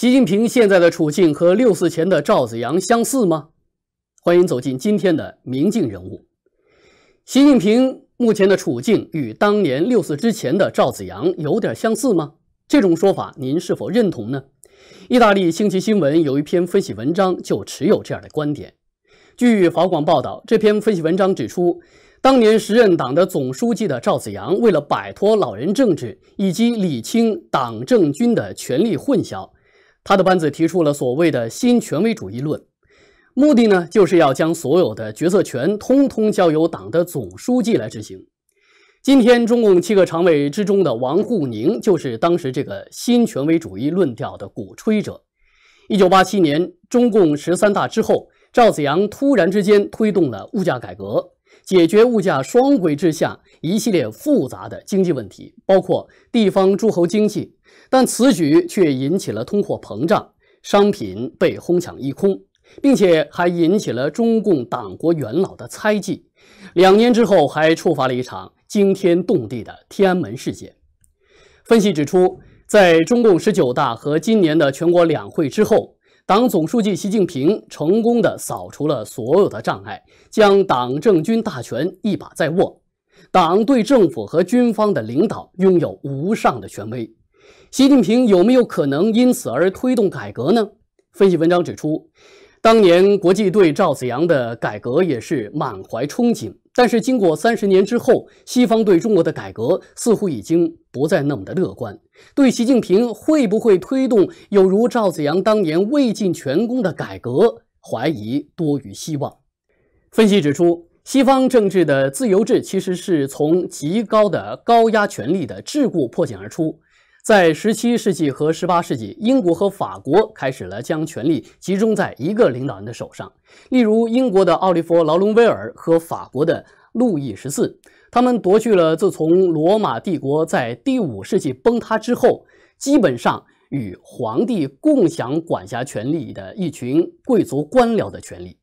习近平现在的处境和六四前的赵子阳相似吗？欢迎走进今天的《明镜人物》。习近平目前的处境与当年六四之前的赵子阳有点相似吗？这种说法您是否认同呢？意大利《星期新闻》有一篇分析文章就持有这样的观点。据法广报道，这篇分析文章指出，当年时任党的总书记的赵子阳，为了摆脱老人政治以及理清党政军的权力混淆。他的班子提出了所谓的新权威主义论，目的呢就是要将所有的决策权通通交由党的总书记来执行。今天中共七个常委之中的王沪宁就是当时这个新权威主义论调的鼓吹者。一九八七年中共十三大之后，赵紫阳突然之间推动了物价改革。解决物价双轨制下一系列复杂的经济问题，包括地方诸侯经济，但此举却引起了通货膨胀，商品被哄抢一空，并且还引起了中共党国元老的猜忌。两年之后，还触发了一场惊天动地的天安门事件。分析指出，在中共十九大和今年的全国两会之后。党总书记习近平成功的扫除了所有的障碍，将党政军大权一把在握，党对政府和军方的领导拥有无上的权威。习近平有没有可能因此而推动改革呢？分析文章指出，当年国际对赵子阳的改革也是满怀憧憬。但是经过三十年之后，西方对中国的改革似乎已经不再那么的乐观。对习近平会不会推动有如赵子阳当年未尽全功的改革，怀疑多于希望。分析指出，西方政治的自由制其实是从极高的高压权力的桎梏破茧而出。在17世纪和18世纪，英国和法国开始了将权力集中在一个领导人的手上，例如英国的奥利弗·劳伦威尔和法国的路易十四，他们夺去了自从罗马帝国在第五世纪崩塌之后，基本上与皇帝共享管辖权力的一群贵族官僚的权利。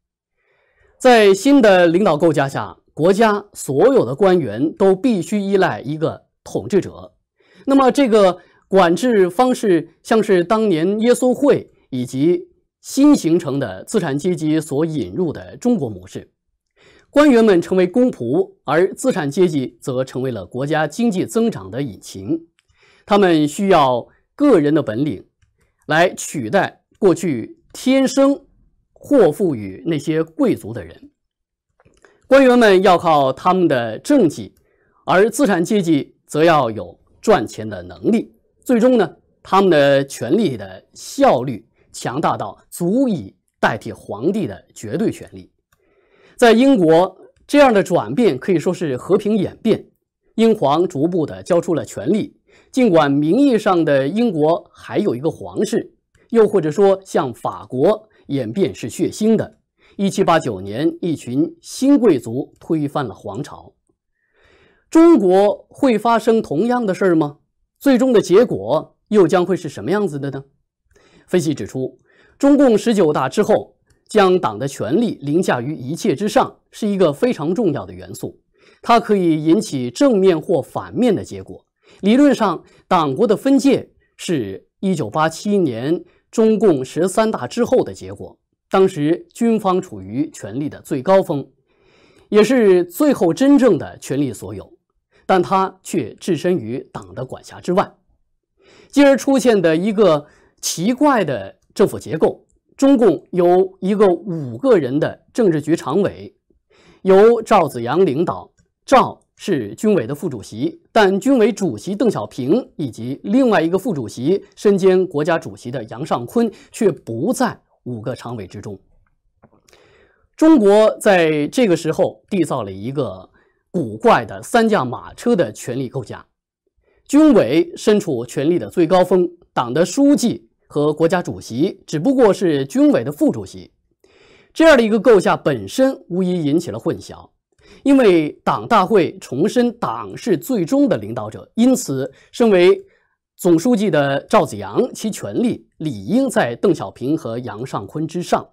在新的领导构架下，国家所有的官员都必须依赖一个统治者，那么这个。管制方式像是当年耶稣会以及新形成的资产阶级所引入的中国模式，官员们成为公仆，而资产阶级则成为了国家经济增长的引擎。他们需要个人的本领，来取代过去天生或赋予那些贵族的人。官员们要靠他们的政绩，而资产阶级则要有赚钱的能力。最终呢，他们的权力的效率强大到足以代替皇帝的绝对权力。在英国，这样的转变可以说是和平演变，英皇逐步的交出了权力。尽管名义上的英国还有一个皇室，又或者说像法国演变是血腥的。一七八九年，一群新贵族推翻了皇朝。中国会发生同样的事儿吗？最终的结果又将会是什么样子的呢？分析指出，中共十九大之后，将党的权力凌驾于一切之上是一个非常重要的元素，它可以引起正面或反面的结果。理论上，党国的分界是一九八七年中共十三大之后的结果，当时军方处于权力的最高峰，也是最后真正的权力所有。但他却置身于党的管辖之外，进而出现的一个奇怪的政府结构：中共有一个五个人的政治局常委，由赵子阳领导。赵是军委的副主席，但军委主席邓小平以及另外一个副主席身兼国家主席的杨尚昆却不在五个常委之中。中国在这个时候缔造了一个。古怪的三驾马车的权力构架，军委身处权力的最高峰，党的书记和国家主席只不过是军委的副主席。这样的一个构架本身无疑引起了混淆，因为党大会重申党是最终的领导者，因此身为总书记的赵子阳，其权力理应在邓小平和杨尚昆之上。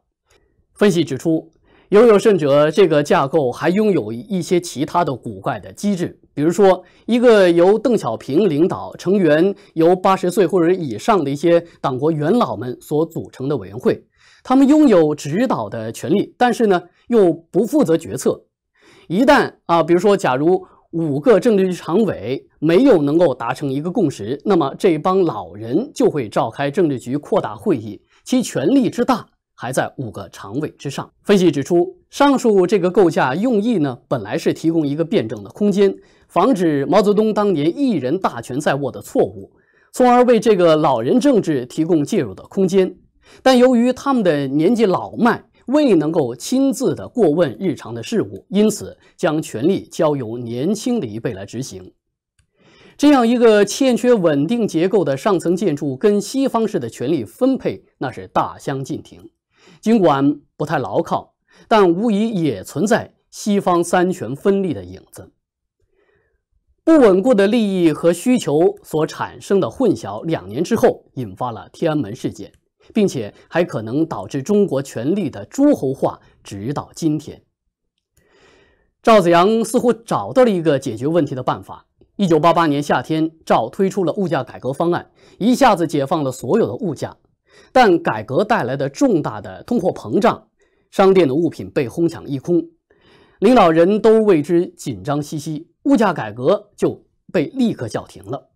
分析指出。更有甚者，这个架构还拥有一些其他的古怪的机制，比如说，一个由邓小平领导、成员由八十岁或者以上的一些党国元老们所组成的委员会，他们拥有指导的权利，但是呢，又不负责决策。一旦啊，比如说，假如五个政治局常委没有能够达成一个共识，那么这帮老人就会召开政治局扩大会议，其权力之大。还在五个常委之上。分析指出，上述这个构架用意呢，本来是提供一个辩证的空间，防止毛泽东当年一人大权在握的错误，从而为这个老人政治提供介入的空间。但由于他们的年纪老迈，未能够亲自的过问日常的事务，因此将权力交由年轻的一辈来执行。这样一个欠缺稳定结构的上层建筑，跟西方式的权力分配那是大相径庭。尽管不太牢靠，但无疑也存在西方三权分立的影子。不稳固的利益和需求所产生的混淆，两年之后引发了天安门事件，并且还可能导致中国权力的诸侯化，直到今天。赵子阳似乎找到了一个解决问题的办法。1988年夏天，赵推出了物价改革方案，一下子解放了所有的物价。但改革带来的重大的通货膨胀，商店的物品被哄抢一空，领导人都为之紧张兮兮，物价改革就被立刻叫停了。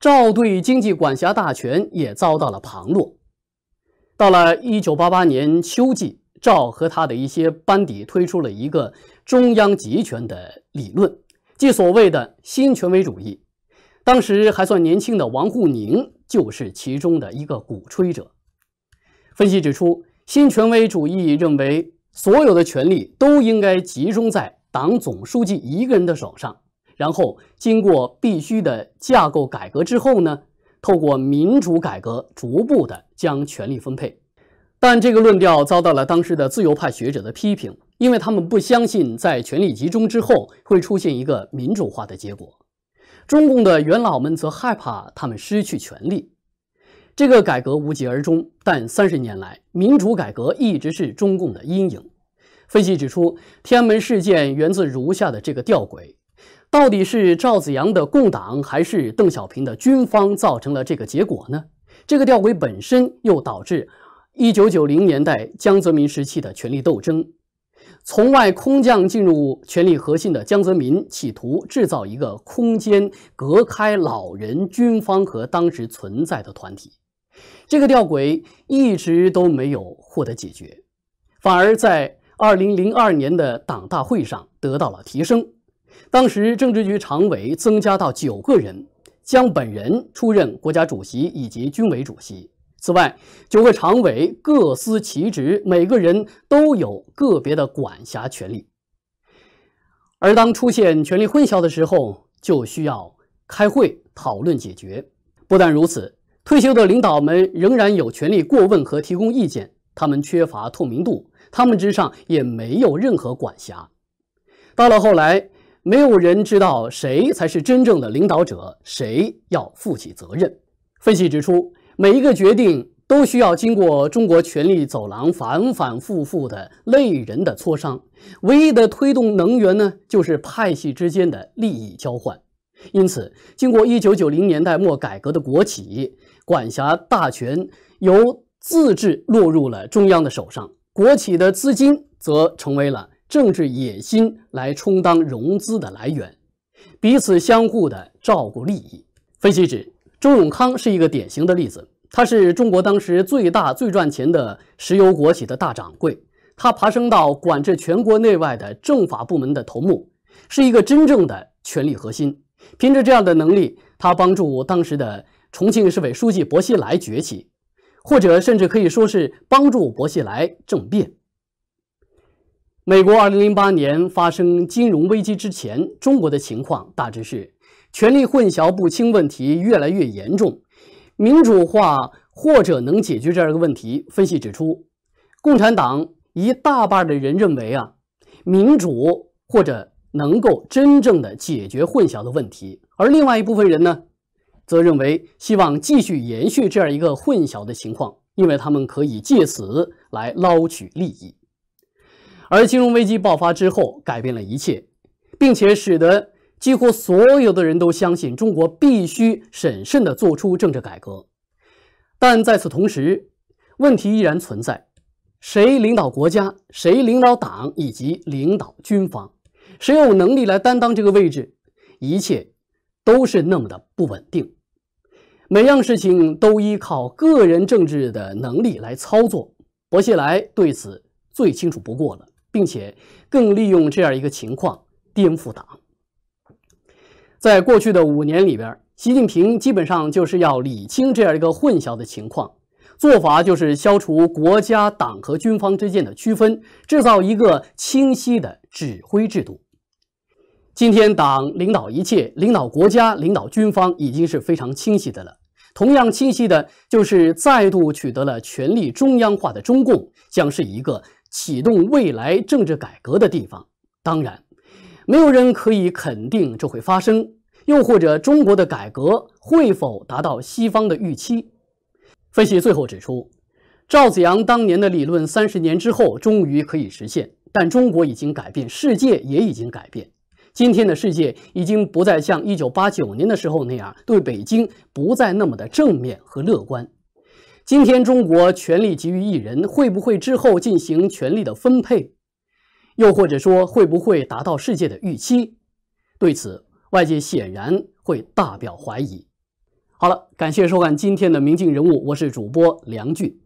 赵对经济管辖大权也遭到了旁落。到了1988年秋季，赵和他的一些班底推出了一个中央集权的理论，即所谓的新权威主义。当时还算年轻的王沪宁就是其中的一个鼓吹者。分析指出，新权威主义认为，所有的权力都应该集中在党总书记一个人的手上，然后经过必须的架构改革之后呢，透过民主改革逐步的将权力分配。但这个论调遭到了当时的自由派学者的批评，因为他们不相信在权力集中之后会出现一个民主化的结果。中共的元老们则害怕他们失去权力。这个改革无疾而终，但三十年来，民主改革一直是中共的阴影。分析指出，天安门事件源自如下的这个吊诡：到底是赵子阳的共党还是邓小平的军方造成了这个结果呢？这个吊诡本身又导致1990年代江泽民时期的权力斗争。从外空降进入权力核心的江泽民，企图制造一个空间隔开老人、军方和当时存在的团体。这个吊诡一直都没有获得解决，反而在二零零二年的党大会上得到了提升。当时政治局常委增加到九个人，江本人出任国家主席以及军委主席。此外，九个常委各司其职，每个人都有个别的管辖权利。而当出现权力混淆的时候，就需要开会讨论解决。不但如此，退休的领导们仍然有权利过问和提供意见。他们缺乏透明度，他们之上也没有任何管辖。到了后来，没有人知道谁才是真正的领导者，谁要负起责任。分析指出。每一个决定都需要经过中国权力走廊反反复复的累人的磋商，唯一的推动能源呢就是派系之间的利益交换。因此，经过1990年代末改革的国企管辖大权由自治落入了中央的手上，国企的资金则成为了政治野心来充当融资的来源，彼此相互的照顾利益。分析指。周永康是一个典型的例子，他是中国当时最大最赚钱的石油国企的大掌柜，他爬升到管制全国内外的政法部门的头目，是一个真正的权力核心。凭着这样的能力，他帮助当时的重庆市委书记薄熙来崛起，或者甚至可以说是帮助薄熙来政变。美国2008年发生金融危机之前，中国的情况大致是权力混淆不清问题越来越严重，民主化或者能解决这样一个问题。分析指出，共产党一大半的人认为啊，民主或者能够真正的解决混淆的问题，而另外一部分人呢，则认为希望继续延续这样一个混淆的情况，因为他们可以借此来捞取利益。而金融危机爆发之后，改变了一切，并且使得几乎所有的人都相信中国必须审慎地做出政治改革。但在此同时，问题依然存在：谁领导国家，谁领导党以及领导军方，谁有能力来担当这个位置？一切都是那么的不稳定，每样事情都依靠个人政治的能力来操作。薄熙来对此最清楚不过了。并且更利用这样一个情况颠覆党。在过去的五年里边，习近平基本上就是要理清这样一个混淆的情况，做法就是消除国家党和军方之间的区分，制造一个清晰的指挥制度。今天，党领导一切，领导国家，领导军方，已经是非常清晰的了。同样清晰的，就是再度取得了权力中央化的中共，将是一个。启动未来政治改革的地方，当然，没有人可以肯定这会发生，又或者中国的改革会否达到西方的预期？分析最后指出，赵紫阳当年的理论三十年之后终于可以实现，但中国已经改变，世界也已经改变。今天的世界已经不再像一九八九年的时候那样，对北京不再那么的正面和乐观。今天中国权力集于一人，会不会之后进行权力的分配？又或者说，会不会达到世界的预期？对此，外界显然会大表怀疑。好了，感谢收看今天的《明镜人物》，我是主播梁俊。